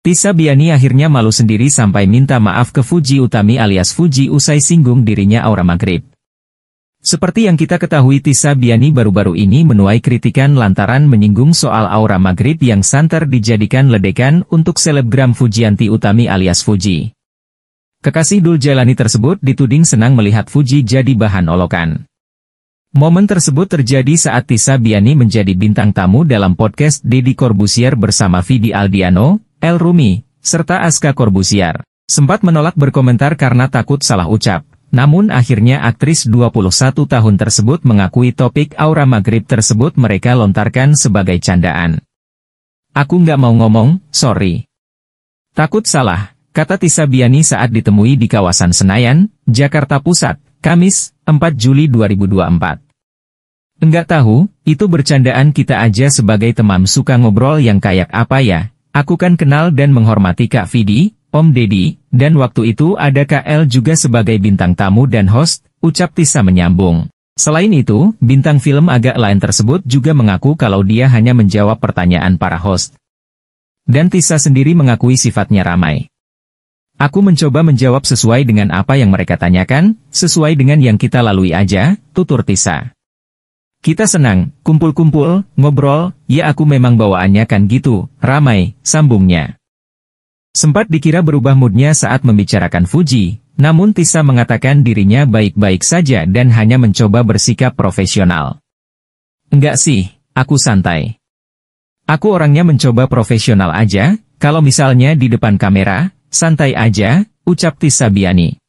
Pisa Biani akhirnya malu sendiri sampai minta maaf ke Fuji Utami alias Fuji usai singgung dirinya Aura Maghrib. Seperti yang kita ketahui Tisa Biani baru-baru ini menuai kritikan lantaran menyinggung soal Aura Maghrib yang santer dijadikan ledekan untuk selebgram Fujianti Utami alias Fuji. Kekasih Dul Jalani tersebut dituding senang melihat Fuji jadi bahan olokan. Momen tersebut terjadi saat Tisa Biani menjadi bintang tamu dalam podcast Deddy Corbusier bersama Vidi Aldiano, El Rumi, serta Aska Corbusier, sempat menolak berkomentar karena takut salah ucap. Namun akhirnya aktris 21 tahun tersebut mengakui topik aura maghrib tersebut mereka lontarkan sebagai candaan. Aku nggak mau ngomong, sorry. Takut salah, kata Tisa Biani saat ditemui di kawasan Senayan, Jakarta Pusat, Kamis, 4 Juli 2024. Enggak tahu, itu bercandaan kita aja sebagai teman suka ngobrol yang kayak apa ya, Aku kan kenal dan menghormati Kak Vidi, Om Deddy, dan waktu itu ada KL juga sebagai bintang tamu dan host, ucap Tisa menyambung. Selain itu, bintang film agak lain tersebut juga mengaku kalau dia hanya menjawab pertanyaan para host. Dan Tisa sendiri mengakui sifatnya ramai. Aku mencoba menjawab sesuai dengan apa yang mereka tanyakan, sesuai dengan yang kita lalui aja, tutur Tisa. Kita senang, kumpul-kumpul, ngobrol, ya aku memang bawaannya kan gitu, ramai, sambungnya. Sempat dikira berubah moodnya saat membicarakan Fuji, namun Tisa mengatakan dirinya baik-baik saja dan hanya mencoba bersikap profesional. Enggak sih, aku santai. Aku orangnya mencoba profesional aja, kalau misalnya di depan kamera, santai aja, ucap Tisa Biani.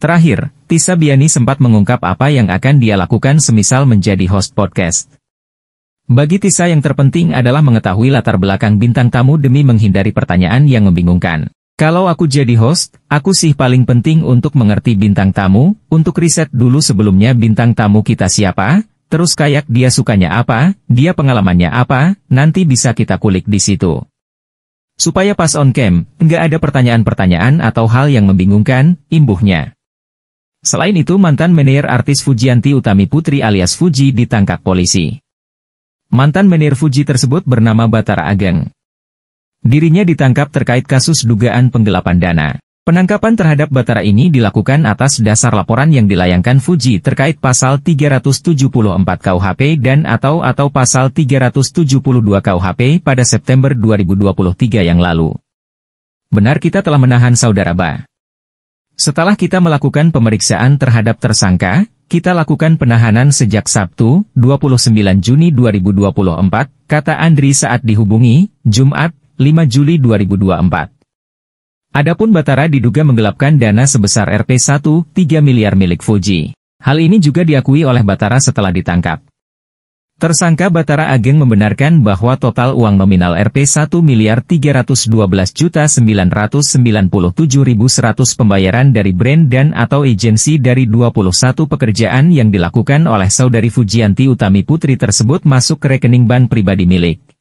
Terakhir, Tisa Biani sempat mengungkap apa yang akan dia lakukan semisal menjadi host podcast. Bagi Tisa yang terpenting adalah mengetahui latar belakang bintang tamu demi menghindari pertanyaan yang membingungkan. Kalau aku jadi host, aku sih paling penting untuk mengerti bintang tamu, untuk riset dulu sebelumnya bintang tamu kita siapa, terus kayak dia sukanya apa, dia pengalamannya apa, nanti bisa kita kulik di situ. Supaya pas on cam, nggak ada pertanyaan-pertanyaan atau hal yang membingungkan, imbuhnya. Selain itu mantan menir artis Fujianti Utami Putri alias Fuji ditangkap polisi. Mantan menir Fuji tersebut bernama Batara Ageng. Dirinya ditangkap terkait kasus dugaan penggelapan dana. Penangkapan terhadap Batara ini dilakukan atas dasar laporan yang dilayangkan Fuji terkait pasal 374 KUHP dan atau atau pasal 372 KUHP pada September 2023 yang lalu. Benar kita telah menahan saudara Ba. Setelah kita melakukan pemeriksaan terhadap tersangka, kita lakukan penahanan sejak Sabtu, 29 Juni 2024, kata Andri saat dihubungi, Jumat, 5 Juli 2024. Adapun Batara diduga menggelapkan dana sebesar Rp1,3 miliar milik Fuji. Hal ini juga diakui oleh Batara setelah ditangkap. Tersangka Batara Ageng membenarkan bahwa total uang nominal Rp 1 miliar 312.997.100 pembayaran dari brand dan atau agensi dari 21 pekerjaan yang dilakukan oleh saudari Fujianti Utami Putri tersebut masuk ke rekening bank pribadi milik